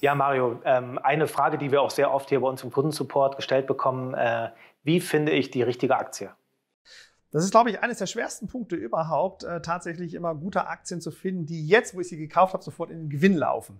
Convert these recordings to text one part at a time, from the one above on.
Ja, Mario, ähm, eine Frage, die wir auch sehr oft hier bei uns im Kundensupport gestellt bekommen, äh, wie finde ich die richtige Aktie? Das ist, glaube ich, eines der schwersten Punkte überhaupt, äh, tatsächlich immer gute Aktien zu finden, die jetzt, wo ich sie gekauft habe, sofort in den Gewinn laufen.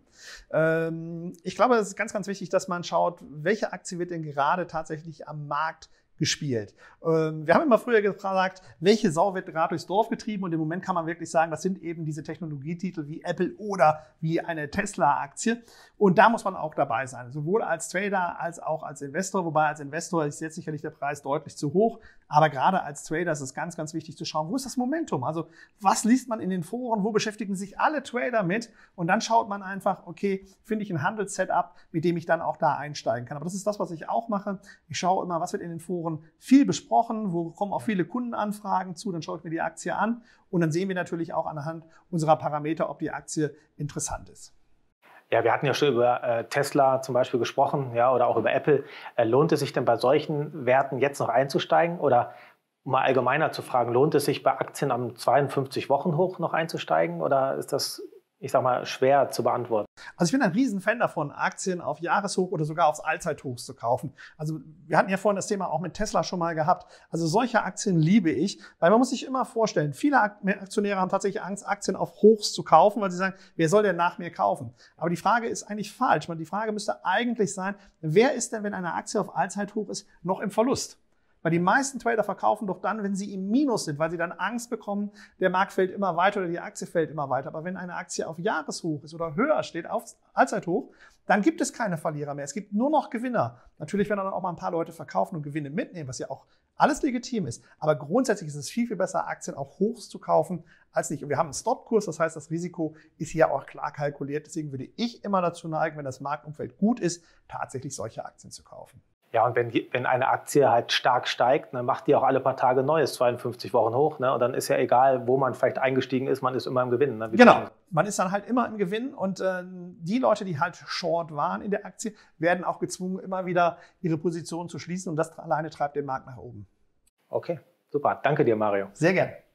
Ähm, ich glaube, es ist ganz, ganz wichtig, dass man schaut, welche Aktie wird denn gerade tatsächlich am Markt gespielt. Ähm, wir haben immer früher gefragt, welche Sau wird gerade durchs Dorf getrieben und im Moment kann man wirklich sagen, das sind eben diese Technologietitel wie Apple oder wie eine Tesla-Aktie. Und da muss man auch dabei sein, sowohl als Trader als auch als Investor. Wobei als Investor ist jetzt sicherlich der Preis deutlich zu hoch, aber gerade als Trader ist es ganz, ganz wichtig zu schauen, wo ist das Momentum? Also was liest man in den Foren, wo beschäftigen sich alle Trader mit? Und dann schaut man einfach, okay, finde ich ein Handelssetup, mit dem ich dann auch da einsteigen kann. Aber das ist das, was ich auch mache. Ich schaue immer, was wird in den Foren Wochen viel besprochen, wo kommen auch viele Kundenanfragen zu, dann schaue ich mir die Aktie an und dann sehen wir natürlich auch anhand unserer Parameter, ob die Aktie interessant ist. Ja, wir hatten ja schon über äh, Tesla zum Beispiel gesprochen, ja, oder auch über Apple. Äh, lohnt es sich denn bei solchen Werten jetzt noch einzusteigen? Oder um mal allgemeiner zu fragen, lohnt es sich bei Aktien am 52-Wochen-Hoch noch einzusteigen? Oder ist das ich sag mal, schwer zu beantworten. Also ich bin ein Riesenfan davon, Aktien auf Jahreshoch oder sogar aufs Allzeithoch zu kaufen. Also wir hatten ja vorhin das Thema auch mit Tesla schon mal gehabt. Also solche Aktien liebe ich, weil man muss sich immer vorstellen, viele Aktionäre haben tatsächlich Angst, Aktien auf Hochs zu kaufen, weil sie sagen, wer soll denn nach mir kaufen? Aber die Frage ist eigentlich falsch. Die Frage müsste eigentlich sein, wer ist denn, wenn eine Aktie auf Allzeithoch ist, noch im Verlust? Weil die meisten Trader verkaufen doch dann, wenn sie im Minus sind, weil sie dann Angst bekommen, der Markt fällt immer weiter oder die Aktie fällt immer weiter. Aber wenn eine Aktie auf Jahreshoch ist oder höher steht, auf Allzeithoch, dann gibt es keine Verlierer mehr. Es gibt nur noch Gewinner. Natürlich werden dann auch mal ein paar Leute verkaufen und Gewinne mitnehmen, was ja auch alles legitim ist. Aber grundsätzlich ist es viel, viel besser, Aktien auch hoch zu kaufen als nicht. Und wir haben einen Stop-Kurs, das heißt, das Risiko ist hier auch klar kalkuliert. Deswegen würde ich immer dazu neigen, wenn das Marktumfeld gut ist, tatsächlich solche Aktien zu kaufen. Ja, und wenn, wenn eine Aktie halt stark steigt, dann macht die auch alle paar Tage Neues, 52 Wochen hoch. Ne? Und dann ist ja egal, wo man vielleicht eingestiegen ist, man ist immer im Gewinn. Ne? Genau, man ist dann halt immer im Gewinn. Und äh, die Leute, die halt short waren in der Aktie, werden auch gezwungen, immer wieder ihre Positionen zu schließen. Und das alleine treibt den Markt nach oben. Okay, super. Danke dir, Mario. Sehr gerne.